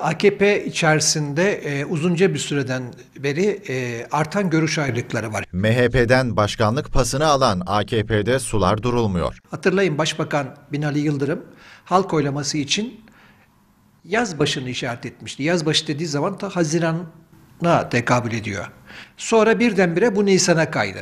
AKP içerisinde e, uzunca bir süreden beri e, artan görüş ayrılıkları var. MHP'den başkanlık pasını alan AKP'de sular durulmuyor. Hatırlayın Başbakan Binali Yıldırım halk oylaması için yaz başını işaret etmişti. Yaz başı dediği zaman ta Haziran'a tekabül ediyor. Sonra birdenbire bu Nisan'a kaydı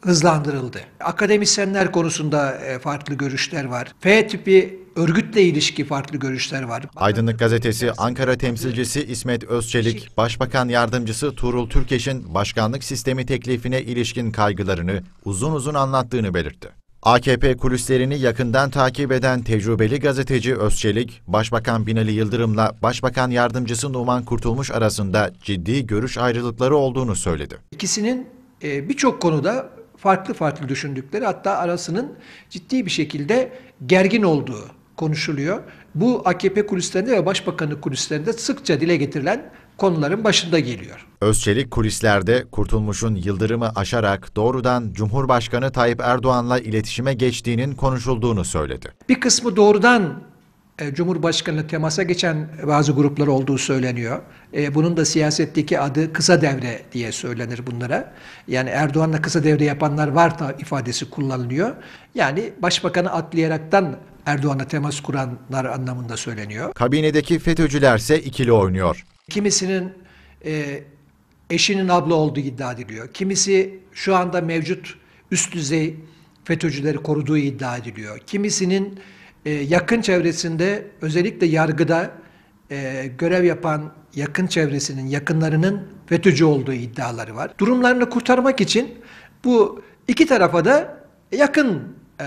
hızlandırıldı. Akademisyenler konusunda e, farklı görüşler var. F tipi örgütle ilişki farklı görüşler var. Aydınlık Gazetesi Ankara temsilcisi İsmet Özçelik, Başbakan Yardımcısı Tuğrul Türkeş'in başkanlık sistemi teklifine ilişkin kaygılarını uzun uzun anlattığını belirtti. AKP kulislerini yakından takip eden tecrübeli gazeteci Özçelik, Başbakan Binali Yıldırım'la Başbakan Yardımcısı Numan Kurtulmuş arasında ciddi görüş ayrılıkları olduğunu söyledi. İkisinin e, birçok konuda farklı farklı düşündükleri hatta arasının ciddi bir şekilde gergin olduğu konuşuluyor. Bu AKP kulislerinde ve başbakanlık kulislerinde sıkça dile getirilen konuların başında geliyor. Özçelik kulislerde Kurtulmuş'un yıldırımı aşarak doğrudan Cumhurbaşkanı Tayyip Erdoğan'la iletişime geçtiğinin konuşulduğunu söyledi. Bir kısmı doğrudan e, Cumhurbaşkanı temasa geçen bazı gruplar olduğu söyleniyor. E, bunun da siyasetteki adı kısa devre diye söylenir bunlara. Yani Erdoğan'la kısa devre yapanlar var da ifadesi kullanılıyor. Yani başbakanı atlayaraktan Erdoğan'a temas kuranlar anlamında söyleniyor. Kabinedeki FETÖ'cüler ise ikili oynuyor. Kimisinin e, eşinin abla olduğu iddia ediliyor. Kimisi şu anda mevcut üst düzey FETÖ'cüleri koruduğu iddia ediliyor. Kimisinin ee, yakın çevresinde özellikle yargıda e, görev yapan yakın çevresinin, yakınlarının FETÖ'cü olduğu iddiaları var. Durumlarını kurtarmak için bu iki tarafa da yakın e,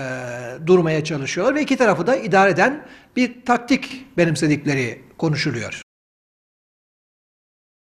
durmaya çalışıyorlar ve iki tarafı da idare eden bir taktik benimsedikleri konuşuluyor.